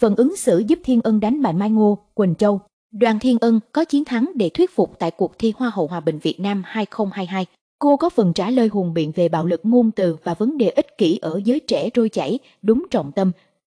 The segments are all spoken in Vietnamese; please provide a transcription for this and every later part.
Phần ứng xử giúp Thiên Ân đánh bại Mai Ngô, Quỳnh Châu. Đoàn Thiên Ân có chiến thắng để thuyết phục tại cuộc thi Hoa hậu Hòa bình Việt Nam 2022. Cô có phần trả lời hùng biện về bạo lực ngôn từ và vấn đề ích kỷ ở giới trẻ trôi chảy, đúng trọng tâm.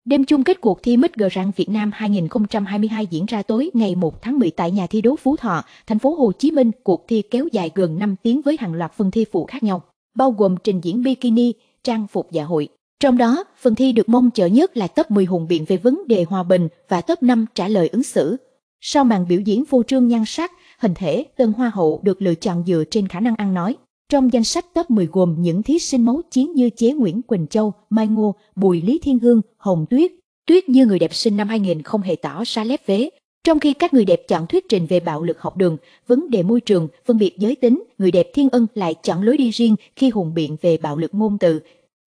Đêm chung kết cuộc thi Miss Grand Việt Nam 2022 diễn ra tối ngày 1 tháng 10 tại nhà thi đấu Phú Thọ, thành phố Hồ Chí Minh. Cuộc thi kéo dài gần 5 tiếng với hàng loạt phần thi phụ khác nhau, bao gồm trình diễn bikini, trang phục dạ hội, trong đó, phần thi được mong chờ nhất là top 10 hùng biện về vấn đề hòa bình và top 5 trả lời ứng xử. Sau màn biểu diễn phô trương nhan sắc, hình thể Tân Hoa Hậu được lựa chọn dựa trên khả năng ăn nói. Trong danh sách top 10 gồm những thí sinh máu chiến như Chế Nguyễn Quỳnh Châu, Mai Ngô, Bùi Lý Thiên Hương, Hồng Tuyết, Tuyết như người đẹp sinh năm 2000 không hề tỏ ra lép vế. Trong khi các người đẹp chọn thuyết trình về bạo lực học đường, vấn đề môi trường, phân biệt giới tính, người đẹp Thiên Ân lại chọn lối đi riêng khi hùng biện về bạo lực ngôn từ,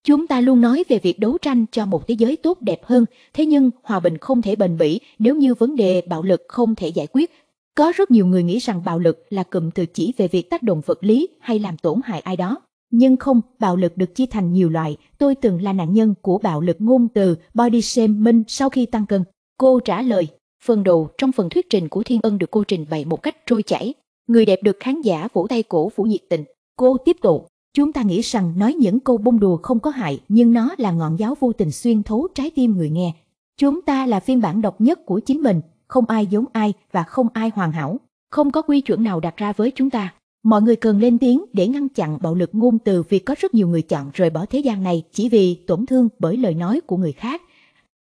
Chúng ta luôn nói về việc đấu tranh cho một thế giới tốt đẹp hơn, thế nhưng hòa bình không thể bền bỉ nếu như vấn đề bạo lực không thể giải quyết. Có rất nhiều người nghĩ rằng bạo lực là cụm từ chỉ về việc tác động vật lý hay làm tổn hại ai đó. Nhưng không, bạo lực được chia thành nhiều loại. Tôi từng là nạn nhân của bạo lực ngôn từ body shaming sau khi tăng cân. Cô trả lời, phần đầu trong phần thuyết trình của Thiên Ân được cô trình bày một cách trôi chảy. Người đẹp được khán giả vỗ tay cổ vũ nhiệt tình. Cô tiếp tục, Chúng ta nghĩ rằng nói những câu bông đùa không có hại nhưng nó là ngọn giáo vô tình xuyên thấu trái tim người nghe. Chúng ta là phiên bản độc nhất của chính mình, không ai giống ai và không ai hoàn hảo. Không có quy chuẩn nào đặt ra với chúng ta. Mọi người cần lên tiếng để ngăn chặn bạo lực ngôn từ vì có rất nhiều người chọn rời bỏ thế gian này chỉ vì tổn thương bởi lời nói của người khác.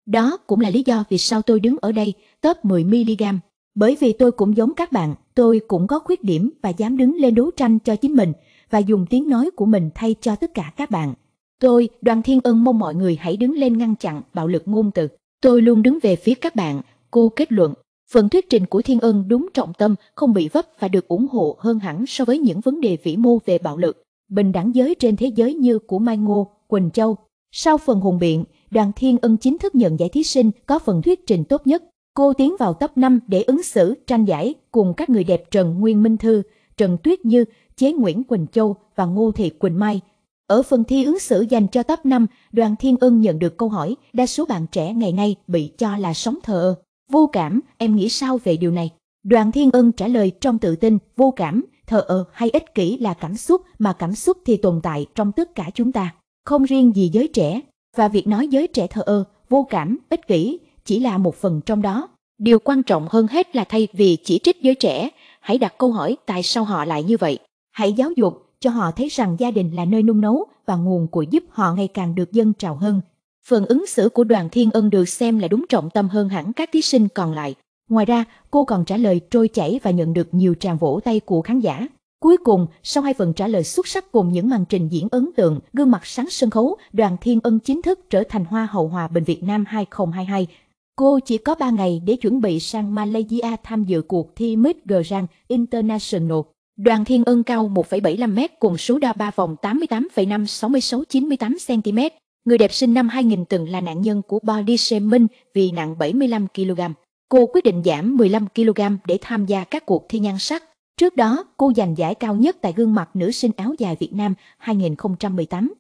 Đó cũng là lý do vì sao tôi đứng ở đây, top 10mg. Bởi vì tôi cũng giống các bạn, tôi cũng có khuyết điểm và dám đứng lên đấu tranh cho chính mình và dùng tiếng nói của mình thay cho tất cả các bạn. Tôi, Đoàn Thiên Ân mong mọi người hãy đứng lên ngăn chặn bạo lực ngôn từ. Tôi luôn đứng về phía các bạn, cô kết luận. Phần thuyết trình của Thiên Ân đúng trọng tâm, không bị vấp và được ủng hộ hơn hẳn so với những vấn đề vĩ mô về bạo lực, bình đẳng giới trên thế giới như của Mai Ngô, Quỳnh Châu. Sau phần hùng biện, Đoàn Thiên Ân chính thức nhận giải thí sinh có phần thuyết trình tốt nhất. Cô tiến vào top 5 để ứng xử tranh giải cùng các người đẹp Trần Nguyên Minh Thư, Trần Tuyết Như, chế Nguyễn Quỳnh Châu và Ngô Thị Quỳnh Mai. Ở phần thi ứng xử dành cho top 5, Đoàn Thiên Ân nhận được câu hỏi, đa số bạn trẻ ngày nay bị cho là sống thờ vô cảm, em nghĩ sao về điều này? Đoàn Thiên Ân trả lời trong tự tin, vô cảm, thờ ơ hay ích kỷ là cảm xúc mà cảm xúc thì tồn tại trong tất cả chúng ta, không riêng gì giới trẻ. Và việc nói giới trẻ thờ ơ, vô cảm, ích kỷ chỉ là một phần trong đó. Điều quan trọng hơn hết là thay vì chỉ trích giới trẻ, hãy đặt câu hỏi tại sao họ lại như vậy. Hãy giáo dục cho họ thấy rằng gia đình là nơi nung nấu và nguồn của giúp họ ngày càng được dân trào hơn. Phần ứng xử của đoàn thiên ân được xem là đúng trọng tâm hơn hẳn các thí sinh còn lại. Ngoài ra, cô còn trả lời trôi chảy và nhận được nhiều tràng vỗ tay của khán giả. Cuối cùng, sau hai phần trả lời xuất sắc cùng những màn trình diễn ấn tượng, gương mặt sáng sân khấu, đoàn Thiên Ân chính thức trở thành Hoa hậu Hòa Bình Việt Nam 2022. Cô chỉ có 3 ngày để chuẩn bị sang Malaysia tham dự cuộc thi Miss Grand International. Đoàn Thiên Ân cao 1,75m cùng số đo 3 vòng 88,5-66-98cm. Người đẹp sinh năm 2000 từng là nạn nhân của body shaming vì nặng 75kg. Cô quyết định giảm 15kg để tham gia các cuộc thi nhan sắc. Trước đó, cô giành giải cao nhất tại gương mặt nữ sinh áo dài Việt Nam 2018.